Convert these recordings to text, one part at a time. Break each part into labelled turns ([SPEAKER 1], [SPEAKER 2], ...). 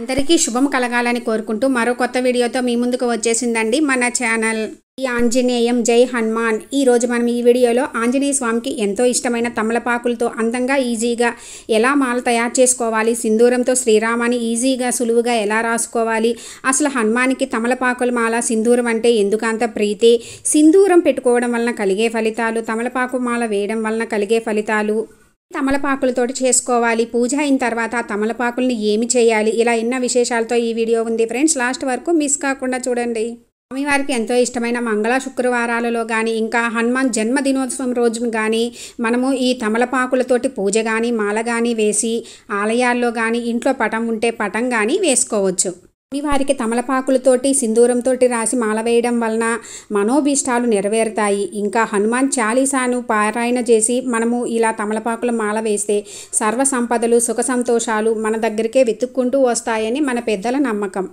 [SPEAKER 1] అందరికీ శుభం కలగాలని కోరుకుంటూ మరో కొత్త వీడియోతో మీ ముందుకు వచ్చేసిందండి మన ఛానల్ ఈ ఆంజనేయం జై హనుమాన్ ఈరోజు మనం ఈ వీడియోలో ఆంజనేయ స్వామికి ఎంతో ఇష్టమైన తమలపాకులతో అందంగా ఈజీగా ఎలా మాల తయారు చేసుకోవాలి సింధూరంతో శ్రీరామాన్ని ఈజీగా సులువుగా ఎలా రాసుకోవాలి అసలు హనుమానికి తమలపాకుల మాల సింధూరం అంటే ఎందుకంత ప్రీతి సింధూరం పెట్టుకోవడం వలన కలిగే ఫలితాలు తమలపాకు మాల వేయడం వలన కలిగే ఫలితాలు తమలపాకులతోటి చేసుకోవాలి పూజ అయిన తర్వాత తమలపాకుల్ని ఏమి చేయాలి ఇలా ఎన్నో విశేషాలతో ఈ వీడియో ఉంది ఫ్రెండ్స్ లాస్ట్ వరకు మిస్ కాకుండా చూడండి స్వామివారికి ఎంతో ఇష్టమైన మంగళ శుక్రవారాలలో కానీ ఇంకా హనుమాన్ జన్మదినోత్సవం రోజును కానీ మనము ఈ తమలపాకులతోటి పూజ కానీ మాల కానీ వేసి ఆలయాల్లో కానీ ఇంట్లో పటం ఉంటే పటం కానీ వేసుకోవచ్చు మీ వారికి తమలపాకులతోటి సింధూరంతో రాసి మాల వేయడం వలన మనోభీష్టాలు నెరవేరుతాయి ఇంకా హనుమాన్ చాలీసాను పారాయణ చేసి మనము ఇలా తమలపాకుల మాల వేస్తే సర్వ సంపదలు సుఖ సంతోషాలు మన దగ్గరికే వెతుక్కుంటూ వస్తాయని మన పెద్దల నమ్మకం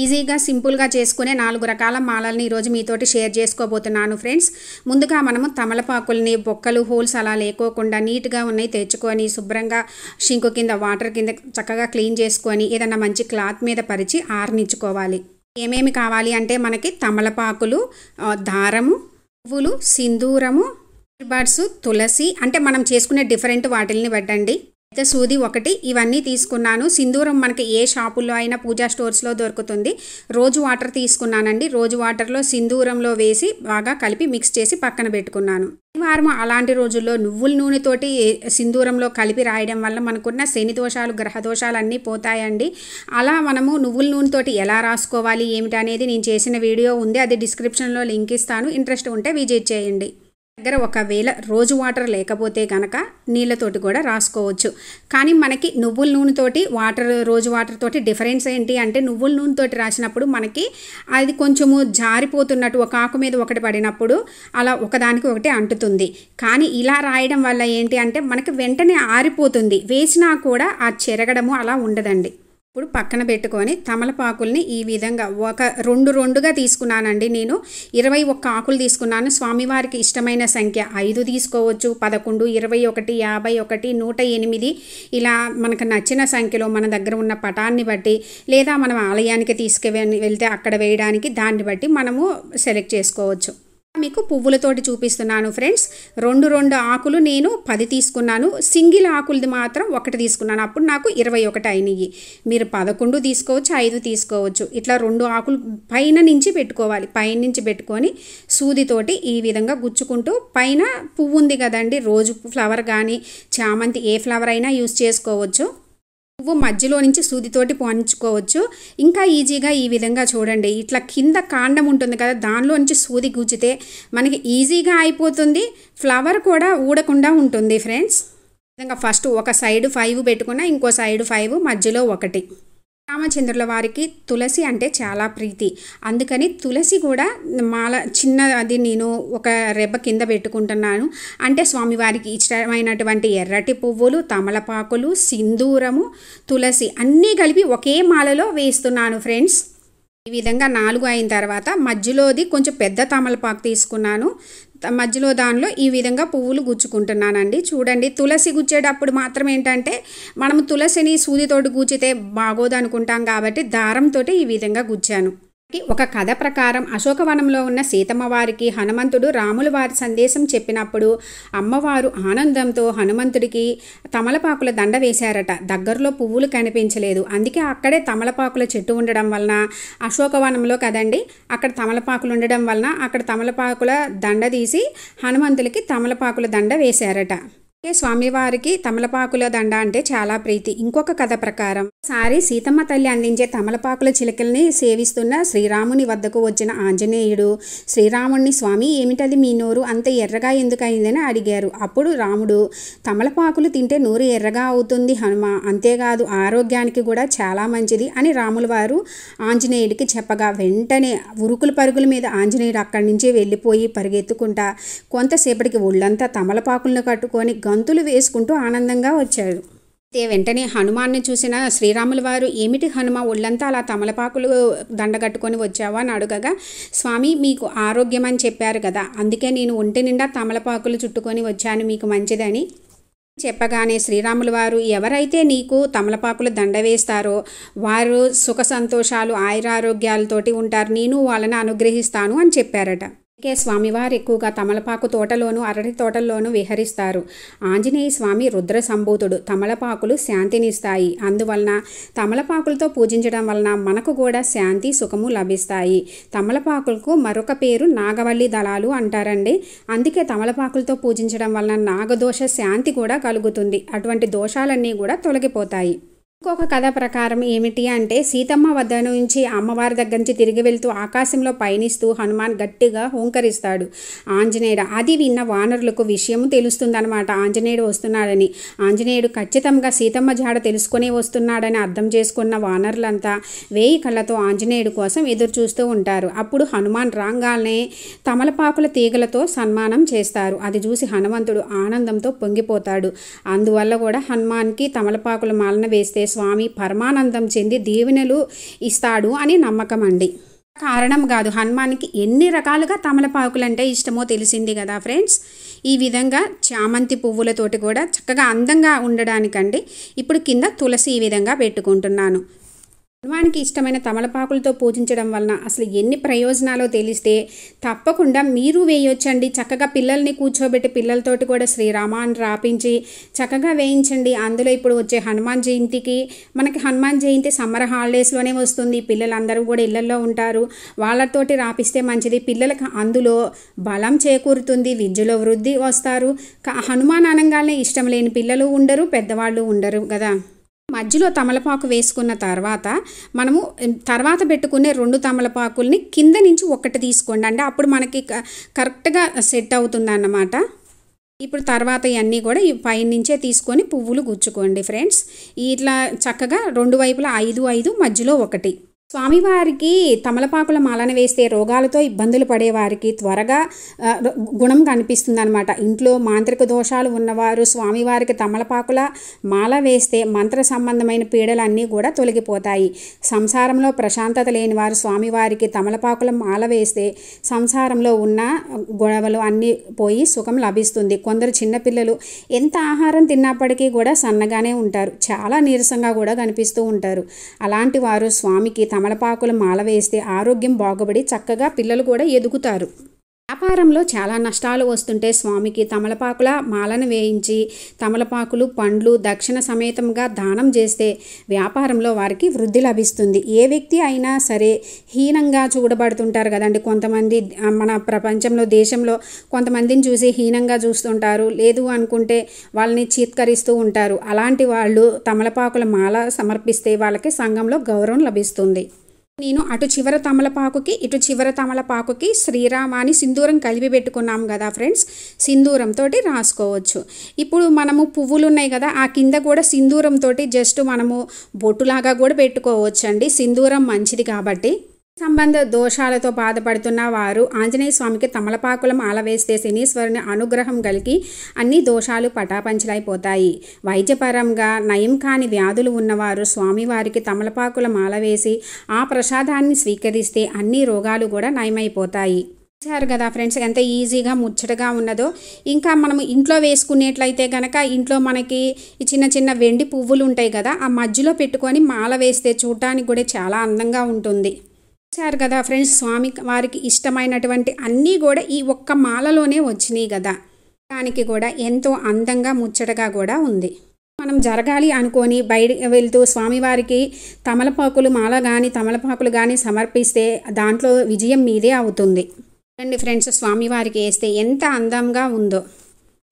[SPEAKER 1] ఈజీగా సింపుల్గా చేసుకునే నాలుగు రకాల మాలల్ని ఈరోజు మీతోటి షేర్ చేసుకోబోతున్నాను ఫ్రెండ్స్ ముందుగా మనము తమలపాకుల్ని బొక్కలు హోల్స్ అలా లేకోకుండా నీట్గా ఉన్నాయి తెచ్చుకొని శుభ్రంగా షింకు కింద వాటర్ కింద చక్కగా క్లీన్ చేసుకొని ఏదన్నా మంచి క్లాత్ మీద పరిచి ఆరనిచ్చుకోవాలి ఏమేమి కావాలి అంటే మనకి తమలపాకులు దారము పువ్వులు సింధూరము బర్డ్స్ తులసి అంటే మనం చేసుకునే డిఫరెంట్ వాటిల్ని పెట్టండి అయితే సూది ఒకటి ఇవన్నీ తీసుకున్నాను సింధూరం మనకి ఏ షాపుల్లో అయినా పూజా స్టోర్స్లో దొరుకుతుంది రోజు వాటర్ తీసుకున్నానండి రోజు వాటర్లో సింధూరంలో వేసి బాగా కలిపి మిక్స్ చేసి పక్కన పెట్టుకున్నాను వారం అలాంటి రోజుల్లో నువ్వుల నూనెతోటి సింధూరంలో కలిపి రాయడం వల్ల మనకున్న శని దోషాలు గ్రహ దోషాలు అన్నీ పోతాయండి అలా మనము నువ్వుల నూనెతోటి ఎలా రాసుకోవాలి ఏమిటనేది నేను చేసిన వీడియో ఉంది అది డిస్క్రిప్షన్లో లింక్ ఇస్తాను ఇంట్రెస్ట్ ఉంటే విజిట్ చేయండి దగ్గర ఒకవేళ రోజు వాటర్ లేకపోతే కనుక నీళ్ళతోటి కూడా రాసుకోవచ్చు కానీ మనకి నువ్వుల నూనెతోటి వాటర్ రోజు వాటర్ తోటి డిఫరెన్స్ ఏంటి అంటే నువ్వుల నూనెతోటి రాసినప్పుడు మనకి అది కొంచెము జారిపోతున్నట్టు ఒక ఆకు మీద ఒకటి పడినప్పుడు అలా ఒకదానికి ఒకటి అంటుతుంది కానీ ఇలా రాయడం వల్ల ఏంటి అంటే మనకి వెంటనే ఆరిపోతుంది వేసినా కూడా ఆ చెరగడము అలా ఉండదండి ఇప్పుడు పక్కన పెట్టుకొని తమలపాకుల్ని ఈ విధంగా ఒక రెండు రెండుగా తీసుకున్నానండి నేను ఇరవై ఒక్క ఆకులు తీసుకున్నాను స్వామివారికి ఇష్టమైన సంఖ్య ఐదు తీసుకోవచ్చు పదకొండు ఇరవై ఒకటి యాభై ఒకటి నూట ఎనిమిది ఇలా మనకు నచ్చిన సంఖ్యలో మన దగ్గర ఉన్న పటాన్ని బట్టి లేదా మనం ఆలయానికి తీసుకు వెళ్తే అక్కడ వేయడానికి దాన్ని బట్టి మనము సెలెక్ట్ చేసుకోవచ్చు మీకు పువ్వులతోటి చూపిస్తున్నాను ఫ్రెండ్స్ రెండు రెండు ఆకులు నేను పది తీసుకున్నాను సింగిల్ ఆకులది మాత్రం ఒకటి తీసుకున్నాను అప్పుడు నాకు ఇరవై ఒకటి అయినాయి మీరు పదకొండు తీసుకోవచ్చు ఐదు తీసుకోవచ్చు ఇట్లా రెండు ఆకులు పైన నుంచి పెట్టుకోవాలి పైన నుంచి పెట్టుకొని సూదితోటి ఈ విధంగా గుచ్చుకుంటూ పైన పువ్వు ఉంది కదండి రోజు ఫ్లవర్ కానీ చామంతి ఏ ఫ్లవర్ అయినా యూస్ చేసుకోవచ్చు పువ్వు మధ్యలో నుంచి సూదితోటి పంచుకోవచ్చు ఇంకా ఈజీగా ఈ విధంగా చూడండి ఇట్లా కింద కాండం ఉంటుంది కదా దానిలో నుంచి సూది గుచ్చితే మనకి ఈజీగా అయిపోతుంది ఫ్లవర్ కూడా ఊడకుండా ఉంటుంది ఫ్రెండ్స్ విధంగా ఫస్ట్ ఒక సైడ్ ఫైవ్ పెట్టుకున్నా ఇంకో సైడ్ ఫైవ్ మధ్యలో ఒకటి రామచంద్రుల వారికి తులసి అంటే చాలా ప్రీతి అందుకని తులసి కూడా మాల చిన్న అది నేను ఒక రెబ్బ కింద పెట్టుకుంటున్నాను అంటే స్వామివారికి ఇష్టమైనటువంటి ఎర్రటి పువ్వులు తమలపాకులు సింధూరము తులసి అన్నీ కలిపి ఒకే మాలలో వేస్తున్నాను ఫ్రెండ్స్ ఈ విధంగా నాలుగు అయిన తర్వాత మధ్యలోది కొంచెం పెద్ద తమలపాకు తీసుకున్నాను మధ్యలో దానిలో ఈ విధంగా పువ్వులు గుచ్చుకుంటున్నానండి చూడండి తులసి గుచ్చేటప్పుడు మాత్రం ఏంటంటే మనం తులసిని సూదితోటి గుచ్చితే బాగోదనుకుంటాం కాబట్టి దారంతో ఈ విధంగా గుచ్చాను ఒక కథ ప్రకారం అశోకవనంలో ఉన్న సీతమ్మవారికి హనుమంతుడు రాముల వారి సందేశం చెప్పినప్పుడు అమ్మవారు ఆనందంతో హనుమంతుడికి తమలపాకుల దండ వేశారట దగ్గరలో పువ్వులు కనిపించలేదు అందుకే అక్కడే తమలపాకుల చెట్టు ఉండడం వలన అశోకవనంలో కదండి అక్కడ తమలపాకులు ఉండడం వలన అక్కడ తమలపాకుల దండ తీసి హనుమంతులకి తమలపాకుల దండ వేశారట స్వామివారికి తమలపాకుల దండ అంటే చాలా ప్రీతి ఇంకొక కథ ప్రకారం సారి సీతమ్మ తల్లి అందించే తమలపాకుల చిలకల్ని సేవిస్తున్న శ్రీరాముని వద్దకు వచ్చిన ఆంజనేయుడు శ్రీరాముణ్ణి స్వామి ఏమిటది మీ నోరు అంత ఎర్రగా ఎందుకయిందని అడిగారు అప్పుడు రాముడు తమలపాకులు తింటే నోరు ఎర్రగా అవుతుంది హనుమ అంతేకాదు ఆరోగ్యానికి కూడా చాలా మంచిది అని రాముల వారు ఆంజనేయుడికి చెప్పగా వెంటనే ఉరుకుల పరుగుల మీద ఆంజనేయుడు అక్కడి నుంచి వెళ్ళిపోయి పరిగెత్తుకుంటా కొంతసేపటికి ఒళ్ళంతా తమలపాకులను కట్టుకొని బంతులు వేసుకుంటూ ఆనందంగా వచ్చాడు అయితే వెంటనే హనుమాన్ని చూసిన శ్రీరాముల వారు ఏమిటి హనుమ ఒళ్ళంతా అలా తమలపాకులు దండగట్టుకొని వచ్చావా అని అడగగా స్వామి మీకు ఆరోగ్యం అని చెప్పారు కదా అందుకే నేను ఒంటి నిండా తమలపాకులు చుట్టుకొని వచ్చాను మీకు మంచిదని చెప్పగానే శ్రీరాముల వారు ఎవరైతే నీకు తమలపాకులు దండ వేస్తారో వారు సుఖ సంతోషాలు ఆయురారోగ్యాలతోటి ఉంటారు నేను వాళ్ళని అనుగ్రహిస్తాను అని చెప్పారట అందుకే స్వామివారు ఎక్కువగా తమలపాకు తోటలోను అరటి తోటల్లోనూ విహరిస్తారు ఆంజనేయ స్వామి రుద్ర సంభూతుడు తమలపాకులు శాంతినిస్తాయి అందువలన తమలపాకులతో పూజించడం వలన మనకు కూడా శాంతి సుఖము లభిస్తాయి తమలపాకులకు మరొక పేరు నాగవల్లి దళాలు అంటారండి అందుకే తమలపాకులతో పూజించడం వలన నాగదోష శాంతి కూడా కలుగుతుంది అటువంటి దోషాలన్నీ కూడా తొలగిపోతాయి ఇంకొక కథ ప్రకారం ఏమిటి అంటే సీతమ్మ వద్ద నుంచి అమ్మవారి దగ్గర నుంచి తిరిగి వెళ్తూ ఆకాశంలో పయనిస్తూ హనుమాన్ గట్టిగా హోంకరిస్తాడు ఆంజనేయుడు అది విన్న వానరులకు విషయం తెలుస్తుందనమాట ఆంజనేయుడు వస్తున్నాడని ఆంజనేయుడు ఖచ్చితంగా సీతమ్మ జాడ తెలుసుకునే వస్తున్నాడని అర్థం చేసుకున్న వానరులంతా వేయి కళ్ళతో ఆంజనేయుడు కోసం ఎదురు చూస్తూ ఉంటారు అప్పుడు హనుమాన్ రాంగానే తమలపాకుల తీగలతో సన్మానం చేస్తారు అది చూసి హనుమంతుడు ఆనందంతో పొంగిపోతాడు అందువల్ల కూడా హనుమాన్కి తమలపాకుల మాలన వేస్తే స్వామి పరమానందం చెంది దీవెనలు ఇస్తాడు అని నమ్మకం అండి కారణం కాదు హనుమాన్కి ఎన్ని రకాలుగా తమలపాకులంటే ఇష్టమో తెలిసింది కదా ఫ్రెండ్స్ ఈ విధంగా చామంతి పువ్వులతోటి కూడా చక్కగా అందంగా ఉండడానికండి ఇప్పుడు కింద తులసి ఈ విధంగా పెట్టుకుంటున్నాను హనుమానికి ఇష్టమైన తమలపాకులతో పూజించడం వలన అసలు ఎన్ని ప్రయోజనాలో తెలిస్తే తప్పకుండా మీరు వేయొచ్చండి చక్కగా పిల్లల్ని కూర్చోబెట్టి పిల్లలతోటి కూడా శ్రీరామాన్ని రాపించి చక్కగా వేయించండి అందులో ఇప్పుడు వచ్చే హనుమాన్ జయంతికి మనకి హనుమాన్ జయంతి సమ్మర్ హాలిడేస్లోనే వస్తుంది పిల్లలందరూ కూడా ఇళ్లలో ఉంటారు వాళ్ళతోటి రాపిస్తే మంచిది పిల్లలకు అందులో బలం చేకూరుతుంది విద్యలో వృద్ధి వస్తారు హనుమాన్ అనగానే ఇష్టం లేని పిల్లలు ఉండరు పెద్దవాళ్ళు ఉండరు కదా మధ్యలో తమలపాకు వేసుకున్న తర్వాత మనము తర్వాత పెట్టుకునే రెండు తమలపాకుల్ని కింద నుంచి ఒకటి తీసుకోండి అంటే అప్పుడు మనకి కరెక్ట్గా సెట్ అవుతుందన్నమాట ఇప్పుడు తర్వాత ఇవన్నీ కూడా పైనుంచే తీసుకొని పువ్వులు గుచ్చుకోండి ఫ్రెండ్స్ ఇట్లా చక్కగా రెండు వైపులా ఐదు ఐదు మధ్యలో ఒకటి స్వామివారికి తమలపాకుల మాలను వేస్తే రోగాలతో ఇబ్బందులు పడేవారికి త్వరగా గుణం కనిపిస్తుందన్నమాట ఇంట్లో మాంత్రిక దోషాలు ఉన్నవారు స్వామివారికి తమలపాకుల మాల వేస్తే మంత్ర సంబంధమైన పీడలన్నీ కూడా తొలగిపోతాయి సంసారంలో ప్రశాంతత లేని వారు స్వామివారికి తమలపాకుల మాల వేస్తే సంసారంలో ఉన్న గొడవలు అన్నీ పోయి సుఖం లభిస్తుంది కొందరు చిన్నపిల్లలు ఎంత ఆహారం తిన్నప్పటికీ కూడా సన్నగానే ఉంటారు చాలా నీరసంగా కూడా కనిపిస్తూ ఉంటారు అలాంటి వారు స్వామికి తమ తమలపాకుల మాల వేస్తే ఆరోగ్యం బాగుపడి చక్కగా పిల్లలు కూడా ఎదుగుతారు వ్యాపారంలో చాలా నష్టాలు వస్తుంటే స్వామికి తమలపాకుల మాలను వేయించి తమలపాకులు పండ్లు దక్షిణ సమేతంగా దానం చేస్తే వ్యాపారంలో వారికి వృద్ధి లభిస్తుంది ఏ వ్యక్తి అయినా సరే హీనంగా చూడబడుతుంటారు కదండి కొంతమంది మన ప్రపంచంలో దేశంలో కొంతమందిని చూసి హీనంగా చూస్తుంటారు లేదు అనుకుంటే వాళ్ళని చీత్కరిస్తూ ఉంటారు అలాంటి వాళ్ళు తమలపాకుల మాల సమర్పిస్తే వాళ్ళకి సంఘంలో గౌరవం లభిస్తుంది నేను అటు చివర తమలపాకుకి ఇటు చివర తమలపాకుకి శ్రీరామాని సింధూరం కలిపి పెట్టుకున్నాం కదా ఫ్రెండ్స్ సింధూరంతో రాసుకోవచ్చు ఇప్పుడు మనము పువ్వులు ఉన్నాయి కదా ఆ కింద కూడా సింధూరంతో జస్ట్ మనము బొట్టులాగా కూడా పెట్టుకోవచ్చు అండి సింధూరం మంచిది కాబట్టి సంబంధ దోషాలతో బాధపడుతున్న వారు ఆంజనేయ స్వామికి తమలపాకులం ఆలవేస్తే శనీశ్వరుని అనుగ్రహం కలిగి అన్ని దోషాలు పటాపంచలైపోతాయి వైద్యపరంగా నయం కాని వ్యాధులు ఉన్నవారు స్వామివారికి తమలపాకులం ఆలవేసి ఆ ప్రసాదాన్ని స్వీకరిస్తే అన్ని రోగాలు కూడా నయమైపోతాయి చూసారు కదా ఫ్రెండ్స్ ఎంత ఈజీగా ముచ్చటగా ఉన్నదో ఇంకా మనం ఇంట్లో వేసుకునేట్లయితే కనుక ఇంట్లో మనకి చిన్న చిన్న వెండి పువ్వులు ఉంటాయి కదా ఆ మధ్యలో పెట్టుకొని మాల వేస్తే చూడటానికి కూడా చాలా అందంగా ఉంటుంది చూశారు కదా ఫ్రెండ్స్ స్వామి వారికి ఇష్టమైనటువంటి అన్నీ కూడా ఈ ఒక్క మాలలోనే వచ్చినాయి కదా దానికి కూడా ఎంతో అందంగా ముచ్చటగా కూడా ఉంది మనం జరగాలి అనుకొని బయట వెళ్తూ స్వామివారికి తమలపాకులు మాల కానీ తమలపాకులు కానీ సమర్పిస్తే దాంట్లో విజయం మీదే అవుతుంది రండి ఫ్రెండ్స్ స్వామివారికి వేస్తే ఎంత అందంగా ఉందో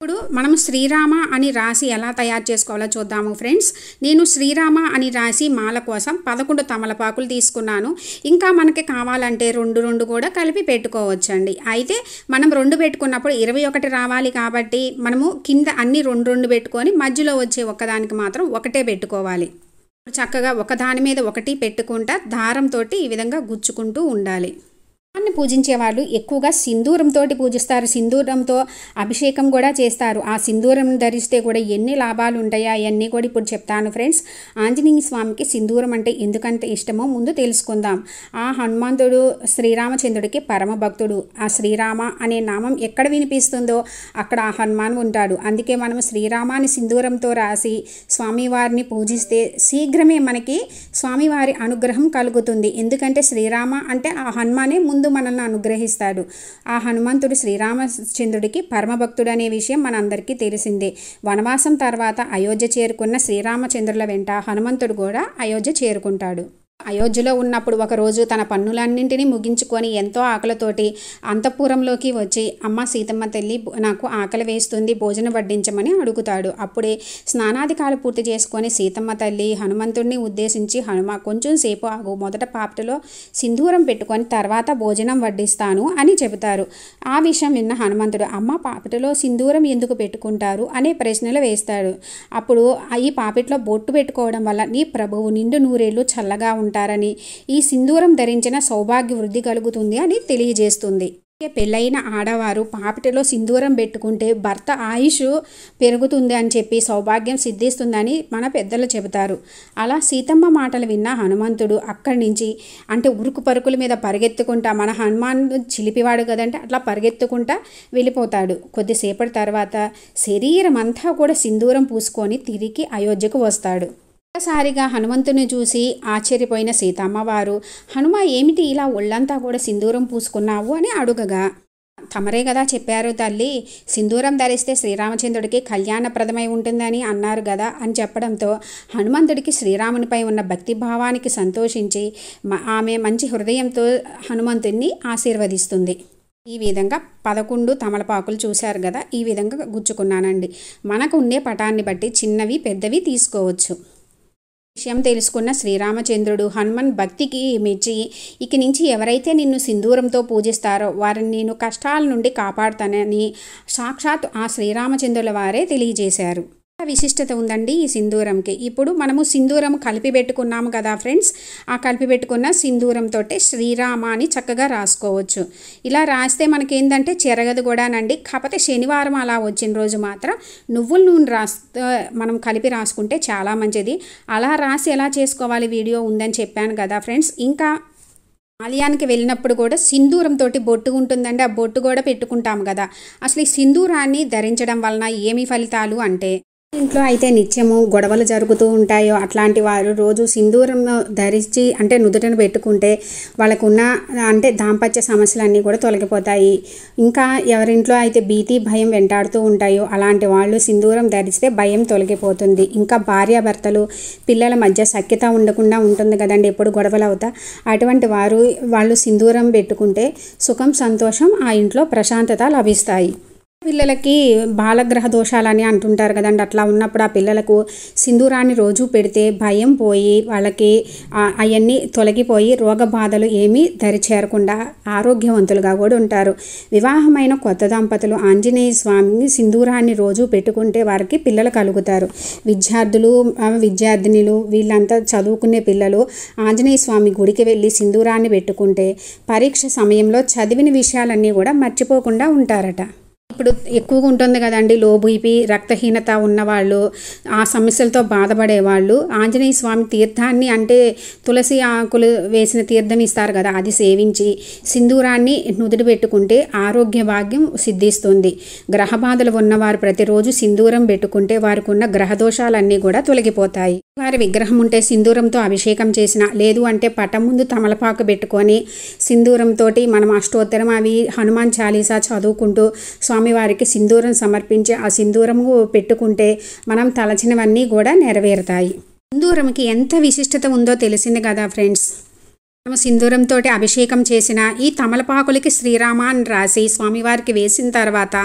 [SPEAKER 1] ఇప్పుడు మనం శ్రీరామ అని రాసి ఎలా తయారు చేసుకోవాలో చూద్దాము ఫ్రెండ్స్ నేను శ్రీరామ అని రాసి మాల కోసం పదకొండు తమలపాకులు తీసుకున్నాను ఇంకా మనకి కావాలంటే రెండు రెండు కూడా కలిపి పెట్టుకోవచ్చండి అయితే మనం రెండు పెట్టుకున్నప్పుడు ఇరవై ఒకటి రావాలి కాబట్టి మనము కింద అన్ని రెండు రెండు పెట్టుకొని మధ్యలో వచ్చే ఒకదానికి మాత్రం ఒకటే పెట్టుకోవాలి చక్కగా ఒకదాని మీద ఒకటి పెట్టుకుంటా దారంతో ఈ విధంగా గుచ్చుకుంటూ ఉండాలి అమ్మవారిని పూజించేవాళ్ళు ఎక్కువగా సింధూరంతో పూజిస్తారు సింధూరంతో అభిషేకం కూడా చేస్తారు ఆ సింధూరం ధరిస్తే కూడా ఎన్ని లాభాలు ఉంటాయా అవన్నీ కూడా ఇప్పుడు చెప్తాను ఫ్రెండ్స్ ఆంజనేయ స్వామికి సింధూరం అంటే ఎందుకంత ఇష్టమో ముందు తెలుసుకుందాం ఆ హనుమంతుడు శ్రీరామచంద్రుడికి పరమ భక్తుడు ఆ శ్రీరామ అనే నామం ఎక్కడ వినిపిస్తుందో అక్కడ ఆ హనుమాన్ ఉంటాడు అందుకే మనం శ్రీరామాన్ని సింధూరంతో రాసి స్వామివారిని పూజిస్తే శీఘ్రమే మనకి స్వామివారి అనుగ్రహం కలుగుతుంది ఎందుకంటే శ్రీరామ అంటే ఆ హనుమానే ముందు ముందు మనల్ని అనుగ్రహిస్తాడు ఆ హనుమంతుడు శ్రీరామచంద్రుడికి పరమభక్తుడు అనే విషయం మనందరికీ తెలిసిందే వనవాసం తర్వాత అయోధ్య చేరుకున్న శ్రీరామచంద్రుల వెంట హనుమంతుడు కూడా అయోధ్య చేరుకుంటాడు అయోధ్యలో ఉన్నప్పుడు ఒకరోజు తన పన్నులన్నింటినీ ముగించుకొని ఎంతో ఆకలితోటి అంతఃపురంలోకి వచ్చి అమ్మ సీతమ్మ తల్లి నాకు ఆకలి వేస్తుంది భోజనం వడ్డించమని అడుగుతాడు అప్పుడే స్నానాధికాలు పూర్తి చేసుకొని సీతమ్మ తల్లి హనుమంతుడిని ఉద్దేశించి హనుమ కొంచెం సేపు ఆగు మొదట పాపటలో సింధూరం పెట్టుకొని తర్వాత భోజనం వడ్డిస్తాను అని చెబుతారు ఆ విషయం విన్న హనుమంతుడు అమ్మ పాపిటలో సింధూరం ఎందుకు పెట్టుకుంటారు అనే ప్రశ్నలు వేస్తాడు అప్పుడు ఈ పాపిట్లో బొట్టు పెట్టుకోవడం వల్ల నీ ప్రభువు నిండు నూరేళ్ళు చల్లగా ఉంటుంది ఉంటారని ఈ సింధూరం ధరించిన సౌభాగ్య వృద్ధి కలుగుతుంది అని తెలియజేస్తుంది పెళ్ళైన ఆడవారు పాపిటలో సింధూరం పెట్టుకుంటే భర్త ఆయుష్ పెరుగుతుంది అని చెప్పి సౌభాగ్యం సిద్ధిస్తుందని మన పెద్దలు చెబుతారు అలా సీతమ్మ మాటలు విన్న హనుమంతుడు అక్కడి నుంచి అంటే ఉరుకు పరుకుల మీద పరిగెత్తుకుంటా మన హనుమాన్ చిలిపివాడు కదంటే అట్లా పరిగెత్తుకుంటా వెళ్ళిపోతాడు కొద్దిసేపటి తర్వాత శరీరం అంతా కూడా సింధూరం పూసుకొని తిరిగి అయోధ్యకు వస్తాడు ఒక్కసారిగా హనుమంతుని చూసి ఆశ్చర్యపోయిన సీతమ్మవారు హనుమ ఏమిటి ఇలా ఒళ్ళంతా కూడా సింధూరం పూసుకున్నావు అని అడుగగా తమరే కదా చెప్పారు తల్లి సింధూరం ధరిస్తే శ్రీరామచంద్రుడికి కళ్యాణప్రదమై ఉంటుందని అన్నారు కదా అని చెప్పడంతో హనుమంతుడికి శ్రీరామునిపై ఉన్న భక్తి భావానికి సంతోషించి ఆమె మంచి హృదయంతో హనుమంతుడిని ఆశీర్వదిస్తుంది ఈ విధంగా పదకొండు తమలపాకులు చూశారు కదా ఈ విధంగా గుచ్చుకున్నానండి మనకు ఉండే పటాన్ని బట్టి చిన్నవి పెద్దవి తీసుకోవచ్చు విషయం తెలుసుకున్న శ్రీరామచంద్రుడు హనుమన్ భక్తికి మెచ్చి ఇక నుంచి ఎవరైతే నిన్ను సింధూరంతో పూజిస్తారో వారిని నేను కష్టాల నుండి కాపాడుతానని సాక్షాత్ ఆ శ్రీరామచంద్రుల వారే తెలియజేశారు విశిష్టత ఉందండి ఈ సింధూరంకి ఇప్పుడు మనము సింధూరం కలిపి పెట్టుకున్నాము కదా ఫ్రెండ్స్ ఆ కలిపి పెట్టుకున్న సింధూరంతో శ్రీరామ అని చక్కగా రాసుకోవచ్చు ఇలా రాస్తే మనకేందంటే చెరగదు కూడానండి కాకపోతే శనివారం అలా వచ్చిన రోజు మాత్రం నువ్వుల నూనె రాస్ మనం కలిపి రాసుకుంటే చాలా మంచిది అలా రాసి ఎలా చేసుకోవాలి వీడియో ఉందని చెప్పాను కదా ఫ్రెండ్స్ ఇంకా ఆలయానికి వెళ్ళినప్పుడు కూడా సింధూరంతో బొట్టు ఉంటుందండి ఆ బొట్టు కూడా పెట్టుకుంటాం కదా అసలు ఈ సింధూరాన్ని ధరించడం వలన ఏమి ఫలితాలు అంటే ఇంట్లో అయితే నిత్యము గొడవలు జరుగుతూ ఉంటాయో అట్లాంటి వారు రోజు సింధూరం ధరించి అంటే నుదుటను పెట్టుకుంటే వాళ్ళకున్న అంటే దాంపత్య సమస్యలన్నీ కూడా తొలగిపోతాయి ఇంకా ఎవరింట్లో అయితే భీతి భయం వెంటాడుతూ ఉంటాయో అలాంటి వాళ్ళు సింధూరం ధరిస్తే భయం తొలగిపోతుంది ఇంకా భార్యాభర్తలు పిల్లల మధ్య సఖ్యత ఉండకుండా ఉంటుంది కదండి ఎప్పుడు గొడవలు అవుతా అటువంటి వారు వాళ్ళు సింధూరం పెట్టుకుంటే సుఖం సంతోషం ఆ ఇంట్లో ప్రశాంతత లభిస్తాయి పిల్లలకి బాలగ్రహ దోషాలని అంటుంటారు కదండి అట్లా ఉన్నప్పుడు ఆ పిల్లలకు సింధూరాన్ని రోజు పెడితే భయం పోయి వాళ్ళకి అవన్నీ తొలగిపోయి రోగ బాధలు ఏమీ దరి చేరకుండా ఆరోగ్యవంతులుగా కూడా ఉంటారు వివాహమైన కొత్త దంపతులు ఆంజనేయ స్వామిని సింధూరాన్ని రోజు పెట్టుకుంటే వారికి పిల్లలు కలుగుతారు విద్యార్థులు విద్యార్థినిలు వీళ్ళంతా చదువుకునే పిల్లలు ఆంజనేయ స్వామి గుడికి వెళ్ళి సింధూరాన్ని పెట్టుకుంటే పరీక్ష సమయంలో చదివిన విషయాలన్నీ కూడా మర్చిపోకుండా ఉంటారట ఇప్పుడు ఎక్కువగా ఉంటుంది కదండి లో బీపీ రక్తహీనత ఉన్నవాళ్ళు ఆ సమస్యలతో బాధపడేవాళ్ళు ఆంజనేయ స్వామి తీర్థాన్ని అంటే తులసి ఆకులు వేసిన తీర్థం ఇస్తారు కదా అది సేవించి సింధూరాన్ని నుదుటి పెట్టుకుంటే ఆరోగ్య భాగ్యం సిద్ధిస్తుంది గ్రహ బాధలు ఉన్నవారు ప్రతిరోజు సింధూరం పెట్టుకుంటే వారికి ఉన్న గ్రహదోషాలన్నీ కూడా తొలగిపోతాయి వారి విగ్రహం ఉంటే సింధూరంతో అభిషేకం చేసిన లేదు అంటే పటం ముందు తమలపాకు పెట్టుకొని సింధూరంతో మనం అష్టోత్తరం అవి హనుమాన్ చాలీసా చదువుకుంటూ స్వామివారికి సింధూరం సమర్పించి ఆ సింధూరము పెట్టుకుంటే మనం తలచినవన్నీ కూడా నెరవేరుతాయి సింధూరంకి ఎంత విశిష్టత ఉందో తెలిసింది కదా ఫ్రెండ్స్ సింధూరంతో అభిషేకం చేసిన ఈ తమలపాకులకి శ్రీరామ అని రాసి స్వామివారికి వేసిన తర్వాత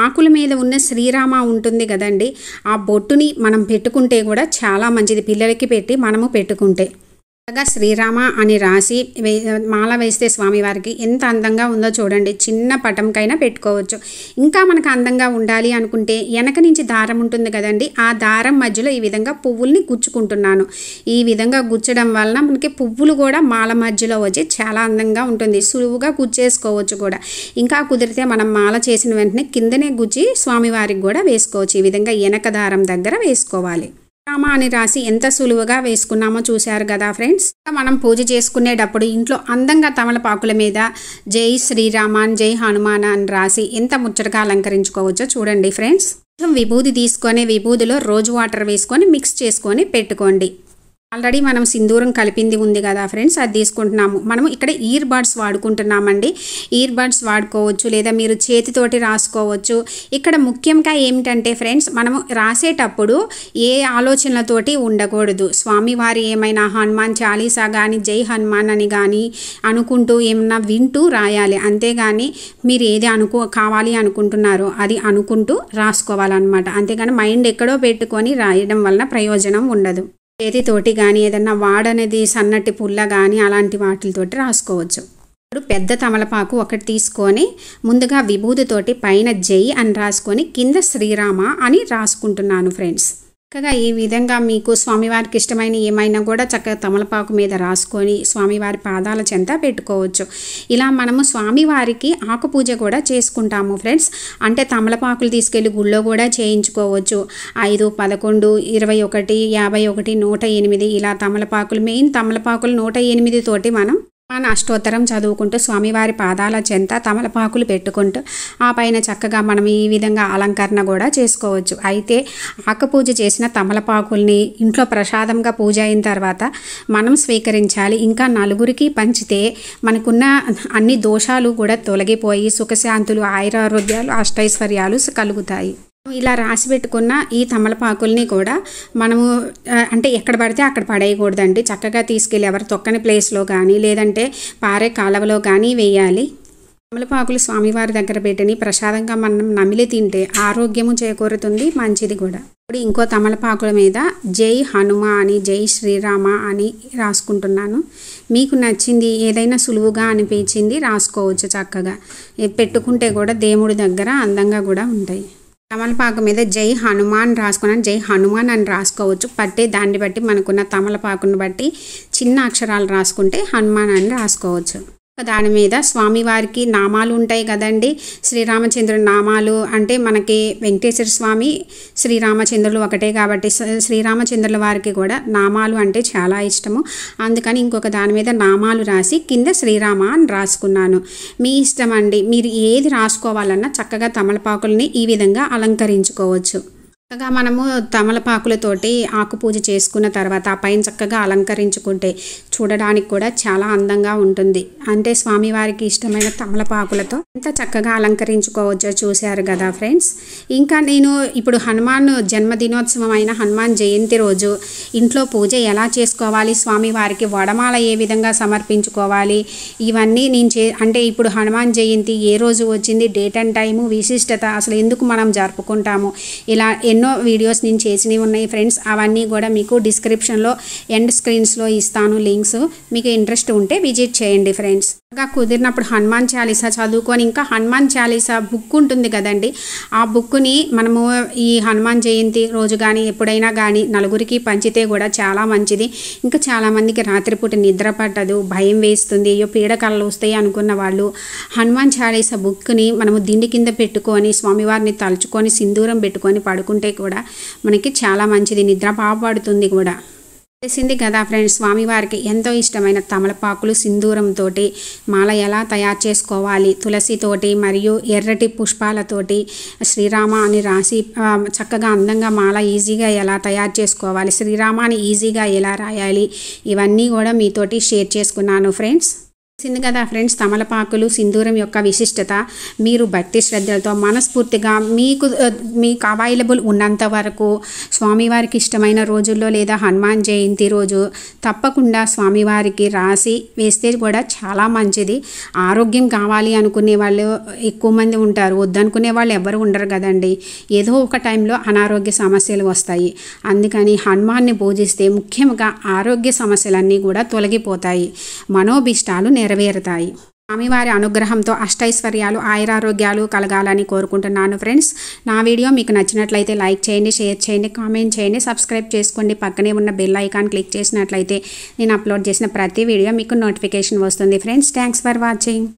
[SPEAKER 1] ఆకుల మీద ఉన్న శ్రీరామ ఉంటుంది కదండి ఆ బొట్టుని మనం పెట్టుకుంటే కూడా చాలా మంచిది పిల్లలకి పెట్టి మనము పెట్టుకుంటే అలాగా శ్రీరామ అని రాసి మాల వేస్తే స్వామివారికి ఎంత అందంగా ఉందో చూడండి చిన్న పటంకైనా పెట్టుకోవచ్చు ఇంకా మనకు అందంగా ఉండాలి అనుకుంటే వెనక నుంచి దారం ఉంటుంది కదండి ఆ దారం మధ్యలో ఈ విధంగా పువ్వుల్ని గుచ్చుకుంటున్నాను ఈ విధంగా గుచ్చడం వలన మనకి పువ్వులు కూడా మాల మధ్యలో వచ్చి చాలా అందంగా ఉంటుంది సులువుగా గుచ్చేసుకోవచ్చు కూడా ఇంకా కుదిరితే మనం మాల చేసిన వెంటనే కిందనే గుచ్చి స్వామివారికి కూడా వేసుకోవచ్చు ఈ విధంగా వెనక దారం దగ్గర వేసుకోవాలి కామా అని రాసి ఎంత సులువుగా వేసుకున్నామో చూశారు కదా ఫ్రెండ్స్ మనం పూజ చేసుకునేటప్పుడు ఇంట్లో అందంగా తమలపాకుల మీద జై శ్రీరామాన్ జై హనుమాన్ అని రాసి ఎంత ముచ్చటగా అలంకరించుకోవచ్చో చూడండి ఫ్రెండ్స్ విభూది తీసుకొని విభూదిలో రోజు వాటర్ వేసుకొని మిక్స్ చేసుకొని పెట్టుకోండి ఆల్రెడీ మనం సింధూరం కలిపింది ఉంది కదా ఫ్రెండ్స్ అది తీసుకుంటున్నాము మనం ఇక్కడ ఇయర్ బడ్స్ వాడుకుంటున్నామండి ఇయర్ బడ్స్ వాడుకోవచ్చు లేదా మీరు చేతితోటి రాసుకోవచ్చు ఇక్కడ ముఖ్యంగా ఏమిటంటే ఫ్రెండ్స్ మనము రాసేటప్పుడు ఏ ఆలోచనలతోటి ఉండకూడదు స్వామివారి ఏమైనా హనుమాన్ చాలీసా కానీ జై హనుమాన్ అని కానీ అనుకుంటూ ఏమైనా వింటూ రాయాలి అంతేగాని మీరు ఏది అనుకో కావాలి అనుకుంటున్నారో అది అనుకుంటూ రాసుకోవాలన్నమాట అంతేగాని మైండ్ ఎక్కడో పెట్టుకొని రాయడం వలన ప్రయోజనం ఉండదు చేతితోటి కానీ ఏదన్నా వాడనేది సన్నటి పుల్ల కానీ అలాంటి వాటితోటి రాసుకోవచ్చు ఇప్పుడు పెద్ద తమలపాకు ఒకటి తీసుకొని ముందుగా విభూతితోటి పైన జై అని రాసుకొని కింద శ్రీరామ అని రాసుకుంటున్నాను ఫ్రెండ్స్ కదా ఈ విధంగా మీకు స్వామివారికి ఇష్టమైన ఏమైనా కూడా చక్కగా తమలపాకు మీద రాసుకొని స్వామివారి పాదాల చెంత పెట్టుకోవచ్చు ఇలా మనము స్వామివారికి ఆకు పూజ కూడా చేసుకుంటాము ఫ్రెండ్స్ అంటే తమలపాకులు తీసుకెళ్ళి గుళ్ళో కూడా చేయించుకోవచ్చు ఐదు పదకొండు ఇరవై ఒకటి యాభై ఒకటి నూట ఎనిమిది ఇలా తమలపాకులు మెయిన్ తమలపాకులు నూట ఎనిమిది తోటి మనం మన అష్టోత్తరం చదువుకుంటూ స్వామివారి పాదాల చెంత తమలపాకులు పెట్టుకుంటూ ఆ పైన చక్కగా మనం ఈ విధంగా అలంకరణ కూడా చేసుకోవచ్చు అయితే ఆకపూజ చేసిన తమలపాకుల్ని ఇంట్లో ప్రసాదంగా పూజ అయిన తర్వాత మనం స్వీకరించాలి ఇంకా నలుగురికి పంచితే మనకున్న అన్ని దోషాలు కూడా తొలగిపోయి సుఖశాంతులు ఆయురారోగ్యాలు అష్టైశ్వర్యాలు కలుగుతాయి ఇలా రాసి పెట్టుకున్న ఈ తమలపాకుల్ని కూడా మనము అంటే ఎక్కడ పడితే అక్కడ పడేయకూడదండి చక్కగా తీసుకెళ్ళి ఎవరు తొక్కని ప్లేస్లో కానీ లేదంటే పారే కాలవలో కానీ వేయాలి తమలపాకులు స్వామివారి దగ్గర పెట్టని ప్రసాదంగా మనం నమిలి తింటే ఆరోగ్యము చేకూరుతుంది మంచిది కూడా ఇప్పుడు ఇంకో తమలపాకుల మీద జై హనుమ అని జై శ్రీరామ అని రాసుకుంటున్నాను మీకు నచ్చింది ఏదైనా సులువుగా అనిపించింది రాసుకోవచ్చు చక్కగా పెట్టుకుంటే కూడా దేవుడి దగ్గర అందంగా కూడా ఉంటాయి తమలపాకు మీద జై హనుమాన్ రాసుకున్నాను జై హనుమాన్ అని రాసుకోవచ్చు పట్టే దాన్ని బట్టి మనకున్న తమలపాకును బట్టి చిన్న అక్షరాలు రాసుకుంటే హనుమాన్ అని రాసుకోవచ్చు దాని మీద స్వామివారికి నామాలు ఉంటాయి కదండి శ్రీరామచంద్రుడి నామాలు అంటే మనకి వెంకటేశ్వర స్వామి శ్రీరామచంద్రులు ఒకటే కాబట్టి శ్రీరామచంద్రుల వారికి కూడా నామాలు అంటే చాలా ఇష్టము అందుకని ఇంకొక దాని మీద నామాలు రాసి కింద శ్రీరామ అని రాసుకున్నాను మీ ఇష్టం అండి మీరు ఏది రాసుకోవాలన్నా చక్కగా తమలపాకుల్ని ఈ విధంగా అలంకరించుకోవచ్చు చక్కగా మనము తమలపాకులతోటి ఆకుపూజ చేసుకున్న తర్వాత ఆ పైన చక్కగా అలంకరించుకుంటే చూడడానికి కూడా చాలా అందంగా ఉంటుంది అంటే స్వామివారికి ఇష్టమైన తమలపాకులతో ఎంత చక్కగా అలంకరించుకోవచ్చో చూశారు కదా ఫ్రెండ్స్ ఇంకా నేను ఇప్పుడు హనుమాన్ జన్మదినోత్సవం అయిన హనుమాన్ జయంతి రోజు ఇంట్లో పూజ ఎలా చేసుకోవాలి స్వామివారికి వడమాల ఏ విధంగా సమర్పించుకోవాలి ఇవన్నీ నేను చే అంటే ఇప్పుడు హనుమాన్ జయంతి ఏ రోజు వచ్చింది డేట్ అండ్ టైము విశిష్టత అసలు ఎందుకు మనం జరుపుకుంటాము ఇలా ఎన్నో వీడియోస్ నేను చేసినవి ఉన్నాయి ఫ్రెండ్స్ అవన్నీ కూడా మీకు డిస్క్రిప్షన్లో ఎండ్ స్క్రీన్స్లో ఇస్తాను లింక్స్ సాంగ్స్ మీకు ఇంట్రెస్ట్ ఉంటే విజిట్ చేయండి ఫ్రెండ్స్ ఇంకా కుదిరినప్పుడు హనుమాన్ చాలీసా చదువుకొని ఇంకా హనుమాన్ చాలీసా బుక్ ఉంటుంది కదండి ఆ బుక్ని మనము ఈ హనుమాన్ జయంతి రోజు కానీ ఎప్పుడైనా కానీ నలుగురికి పంచితే కూడా చాలా మంచిది ఇంకా చాలామందికి రాత్రిపూట నిద్ర పట్టదు భయం వేస్తుంది అయ్యో పీడకళ్ళు వస్తాయి అనుకున్న వాళ్ళు హనుమాన్ చాలీసా బుక్ని మనము దిండి కింద పెట్టుకొని స్వామివారిని తలుచుకొని సింధూరం పెట్టుకొని పడుకుంటే కూడా మనకి చాలా మంచిది నిద్ర బాగుపడుతుంది కూడా తెలిసింది కదా ఫ్రెండ్స్ స్వామివారికి ఎంతో ఇష్టమైన తమలపాకులు సింధూరంతో మాల ఎలా తయారు చేసుకోవాలి తులసితోటి మరియు ఎర్రటి పుష్పాలతోటి శ్రీరామ అని రాసి చక్కగా అందంగా మాల ఈజీగా ఎలా తయారు చేసుకోవాలి శ్రీరామాని ఈజీగా ఎలా రాయాలి ఇవన్నీ కూడా మీతోటి షేర్ చేసుకున్నాను ఫ్రెండ్స్ తెలిసింది కదా ఫ్రెండ్స్ తమలపాకులు సింధూరం యొక్క విశిష్టత మీరు భక్తి శ్రద్ధలతో మనస్ఫూర్తిగా మీకు మీకు అవైలబుల్ ఉన్నంత వరకు స్వామివారికి ఇష్టమైన రోజుల్లో లేదా హనుమాన్ జయంతి రోజు తప్పకుండా స్వామివారికి రాసి వేస్తే కూడా చాలా మంచిది ఆరోగ్యం కావాలి అనుకునే వాళ్ళు ఎక్కువ మంది ఉంటారు వద్దనుకునే వాళ్ళు ఎవరు ఉండరు కదండి ఏదో ఒక టైంలో అనారోగ్య సమస్యలు వస్తాయి అందుకని హనుమాన్ని పూజిస్తే ముఖ్యంగా ఆరోగ్య సమస్యలన్నీ కూడా తొలగిపోతాయి మనోభిష్టాలు నెరవేరుతాయి స్వామివారి అనుగ్రహంతో అష్టైశ్వర్యాలు ఆయురారోగ్యాలు కలగాలని కోరుకుంటున్నాను ఫ్రెండ్స్ నా వీడియో మీకు నచ్చినట్లయితే లైక్ చేయండి షేర్ చేయండి కామెంట్ చేయండి సబ్స్క్రైబ్ చేసుకోండి పక్కనే ఉన్న బెల్ ఐకాన్ క్లిక్ చేసినట్లయితే నేను అప్లోడ్ చేసిన ప్రతి వీడియో మీకు నోటిఫికేషన్ వస్తుంది ఫ్రెండ్స్ థ్యాంక్స్ ఫర్ వాచింగ్